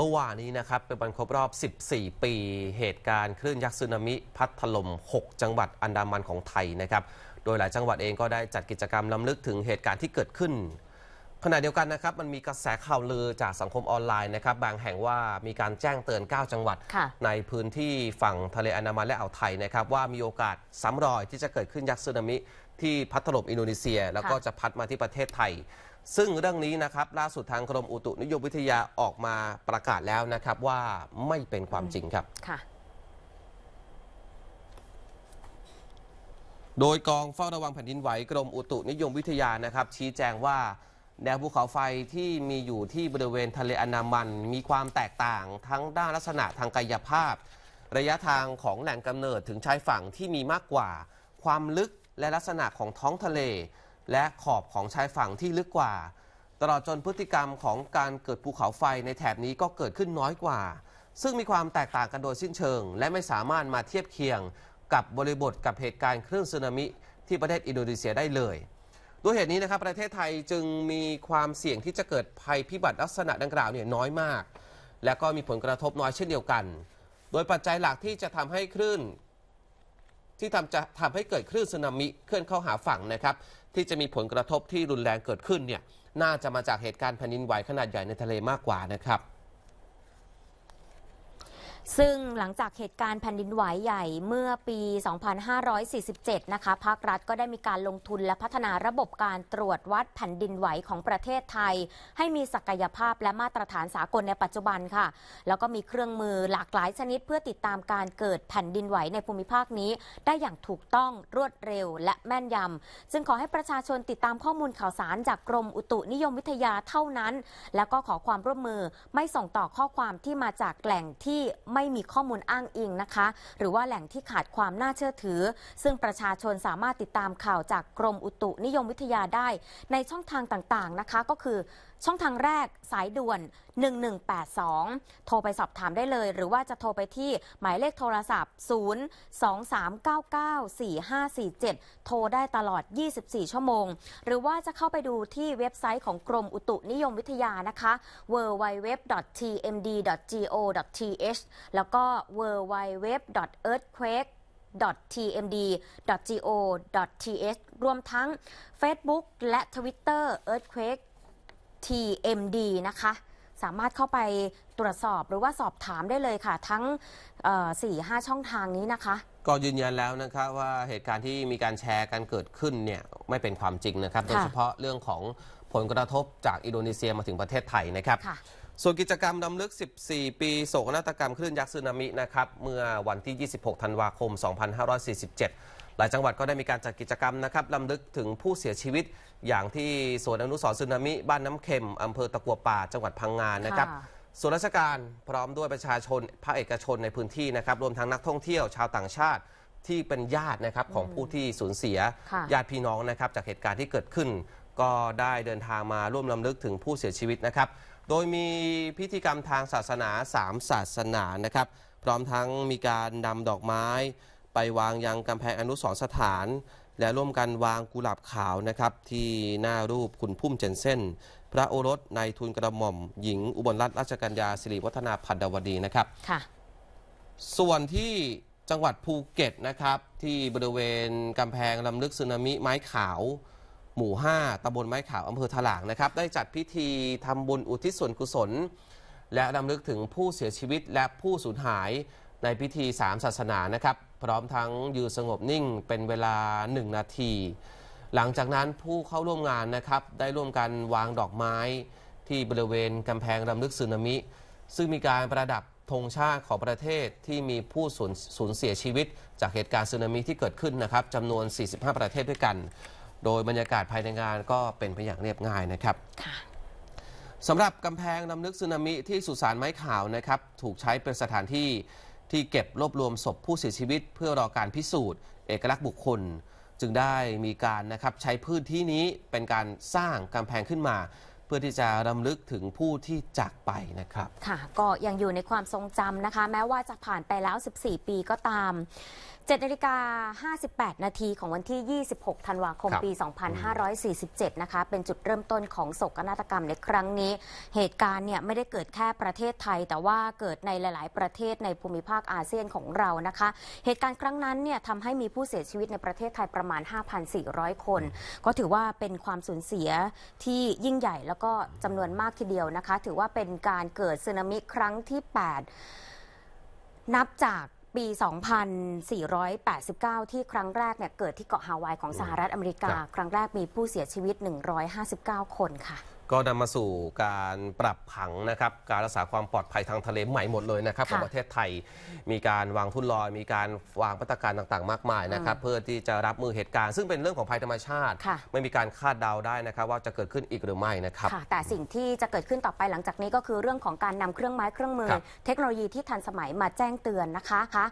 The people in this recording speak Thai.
เมื่อวานนี้นะครับเป็นวันครบรอบ 14 ปีเหตุการณ์คลื่นยักษ์สึนามิพัดถล่ม 6 จังหวัดอันดามันของไทยนะครับ โดยหลายจังหวัดเองก็ได้จัดกิจกรรมล้ำลึกถึงเหตุการณ์ที่เกิดขึ้นขณะเดียวกันนะครับมันมีกระแสข่าวลือจากสังคมออนไลน์นะครับบางแห่งว่ามีการแจ้งเตือน9 จังหวัด ในพื้นที่ฝั่งทะเลอันดามันและอ่าวไทยนะครับ ว่ามีโอกาสซ้ำรอยที่จะเกิดขึ้นยักษ์สึนามิ ที่พัดถล่มอินโดนีเซียแล้วก็จะพัดมาที่ประเทศไทย ซึ่งเรื่องนี้นะครับล่าสุดทางกรมอุตุนิยมวิทยาออกมาประกาศแล้วนะครับว่าไม่เป็นความจริงครับค่ะโดยกองเฝ้าระวังแผ่นดินไหวกรมอุตุนิยมวิทยานะครับ ชี้แจงว่าแนวภูเขาไฟที่มีอยู่ที่บริเวณทะเลอันามันมีความแตกต่างทั้งด้านลักษณะทางกายภาพ ระยะทางของแหล่งกำเนิดถึงชายฝั่งที่มีมากกว่า ความลึกและลักษณะของท้องทะเล และขอบของชายฝั่งที่ลึกกว่า ตลอดจนพฤติกรรมของการเกิดภูเขาไฟในแถบนี้ก็เกิดขึ้นน้อยกว่า ซึ่งมีความแตกต่างกันโดยสิ้นเชิง และไม่สามารถมาเทียบเคียงกับบริบทกับเหตุการณ์คลื่นสึนามิ ที่ประเทศอินโดนีเซียได้เลยด้วยเหตุนี้นะครับประเทศไทยจึงมีความเสี่ยงที่จะเกิดภัยพิบัติลักษณะดังกล่าวเนี่ยน้อยมาก และก็มีผลกระทบน้อยเช่นเดียวกัน โดยปัจจัยหลักที่จะทำให้คลื่น ที่ทำจะทำให้เกิดคลื่นสึนามิเคลื่อนเข้าหาฝั่งนะครับ ที่จะมีผลกระทบที่รุนแรงเกิดขึ้นเนี่ยน่าจะมาจากเหตุการณ์แผ่นดินไหวขนาดใหญ่ในทะเลมากกว่านะครับซึ่งหลังจากเหตุการณ์แผ่นดินไหวใหญ่เมื่อปี 2547 นะคะภาครัฐก็ได้มีการลงทุนและพัฒนาระบบการตรวจวัดแผ่นดินไหวของประเทศไทย ให้มีศักยภาพและมาตรฐานสากลในปัจจุบันค่ะ แล้วก็มีเครื่องมือหลากหลายชนิดเพื่อติดตามการเกิดแผ่นดินไหวในภูมิภาคนี้ได้อย่างถูกต้องรวดเร็วและแม่นยำจึงขอให้ประชาชนติดตามข้อมูลข่าวสารจากกรมอุตุนิยมวิทยาเท่านั้น แล้วก็ขอความร่วมมือไม่ส่งต่อข้อความที่มาจากแหล่งที่ไม่มีข้อมูลอ้างอิงนะคะ หรือว่าแหล่งที่ขาดความน่าเชื่อถือ ซึ่งประชาชนสามารถติดตามข่าวจากกรมอุตุนิยมวิทยาได้ในช่องทางต่างๆนะคะ ก็คือช่องทางแรกสายด่วน 1182 โทรไปสอบถามได้เลย หรือว่าจะโทรไปที่ หมายเลขโทรศัพท์ 023994547 โทรได้ตลอด 24 ชั่วโมง หรือว่าจะเข้าไปดูที่เว็บไซต์ของกรมอุตุนิยมวิทยานะคะ www.tmd.go.th แล้วก็ www.earthquake .tmd.go.th รวมทั้ง Facebook และ Twitter Earthquake TMD นะคะ สามารถเข้าไปตรวจสอบหรือว่าสอบถามได้เลยค่ะ ทั้ง 4-5 ช่องทางนี้นะคะ ก็ยืนยันแล้วนะครับว่าเหตุการณ์ที่มีการแชร์กันเกิดขึ้นเนี่ยไม่เป็นความจริงนะครับ โดยเฉพาะเรื่องของผลกระทบจากอินโดนีเซียมาถึงประเทศไทยนะครับส่วนกิจกรรมดำลึก 14 ปีโศกนาฏกรรม คลื่นยักษ์สึนามินะครับ เมื่อวันที่ 26 ธันวาคม 2547 หลายจังหวัดก็ได้มีการจัดกิจกรรมนะครับลำลึกถึงผู้เสียชีวิตอย่างที่สวนอนุสรณ์สึนามิ บ้านน้ำเค็มอำเภอตะกัวป่าจังหวัดพังงานนะครับ ส่วนราชการพร้อมด้วยประชาชนภาคเอกชนในพื้นที่นะครับ รวมทั้งนักท่องเที่ยวชาวต่างชาติที่เป็นญาตินะครับของผู้ที่สูญเสียญาติพี่น้องนะครับจากเหตุการณ์ที่เกิดขึ้นก็ได้เดินทางมาร่วมลำลึกถึงผู้เสียชีวิตนะครับ โดยมีพิธีกรรมทางศาสนา 3 ศาสนานะครับ พร้อมทั้งมีการนำดอกไม้ ไปวางยังกำแพงอนุสรสถาน และร่วมกันวางกุหลาบขาวนะครับ ที่หน้ารูปคุณพุ่มเจนเซนพระโอรสในทุนกระหม่อมหญิงอุบลรัตนราชกัญญา สิริวัฒนาพันดาวดีนะครับค่ะส่วนที่จังหวัดภูเก็ตนะครับที่บริเวณกำแพงลำลึกสึนามิไม้ขาวหมู่ 5 ตำบลไม้ขาว อำเภอถลาง นะครับ ได้จัดพิธีทำบุญอุทิศส่วนกุศล และนำลึกถึงผู้เสียชีวิตและผู้สูญหายในพิธีสามศาสนานะครับ พร้อมทั้งยืนสงบนิ่งเป็นเวลา 1 นาที หลังจากนั้นผู้เข้าร่วมงาน นะครับ ได้ร่วมกันวางดอกไม้ที่บริเวณกำแพงรำลึกสึนามิ ซึ่งมีการประดับธงชาติของประเทศที่มีผู้สูญเสียชีวิตจากเหตุการณ์สึนามิที่เกิดขึ้น นะครับจำนวน 45 ประเทศด้วยกันโดยบรรยากาศภายในงานก็เป็นไปอย่างเรียบง่ายนะครับสำหรับกำแพงนำนึกสึนามิที่สุสานไม้ขาวนะครับ ถูกใช้เป็นสถานที่ที่เก็บรวบรวมศพผู้เสียชีวิต เพื่อรอการพิสูจน์เอกลักษณ์บุคคล จึงได้มีการนะครับใช้พื้นที่นี้เป็นการสร้างกำแพงขึ้นมาเพื่อที่จะรำลึกถึงผู้ที่จากไปนะครับ ค่ะ ก็ยังอยู่ในความทรงจำนะคะ แม้ว่าจะผ่านไปแล้ว 14 ปีก็ตาม7นาฬิกา58 นาทีของวันที่ 26ธันวาคมปี 2547นะคะ เป็นจุดเริ่มต้นของโศกนาฏกรรมในครั้งนี้ เหตุการณ์เนี่ยไม่ได้เกิดแค่ประเทศไทย แต่ว่าเกิดในหลาย ๆ ประเทศในภูมิภาคอาเซียนของเรานะคะ เหตุการณ์ครั้งนั้นเนี่ยทำให้มีผู้เสียชีวิตในประเทศไทยประมาณ 5,400 คน ก็ถือว่าเป็นความสูญเสียที่ยิ่งใหญ่แล้ววก็จำนวนมากทีเดียวนะคะ ถือว่าเป็นการเกิดสึนามิครั้งที่ 8 นับจากปี 2489 ที่ครั้งแรกเนี่ยเกิดที่เกาะฮาวายของสหรัฐอเมริกา ครั้งแรกมีผู้เสียชีวิต 159 คนค่ะก็นำมาสู่การปรับผังนะครับ การรักษาความปลอดภัยทางทะเลใหม่หมดเลยนะครับของประเทศไทยมีการวางทุ่นลอยมีการวางมาตรการต่างๆ มากมายนะครับเพื่อที่จะรับมือเหตุการณ์ซึ่งเป็นเรื่องของภัยธรรมชาติ ไม่มีการคาดเดาได้นะครับว่าจะเกิดขึ้นอีกหรือไม่นะครับแต่สิ่งที่จะเกิดขึ้นต่อไปหลังจากนี้ก็คือเรื่องของการนำเครื่องไม้เครื่องมือเทคโนโลยีที่ทันสมัยมาแจ้งเตือนนะคะ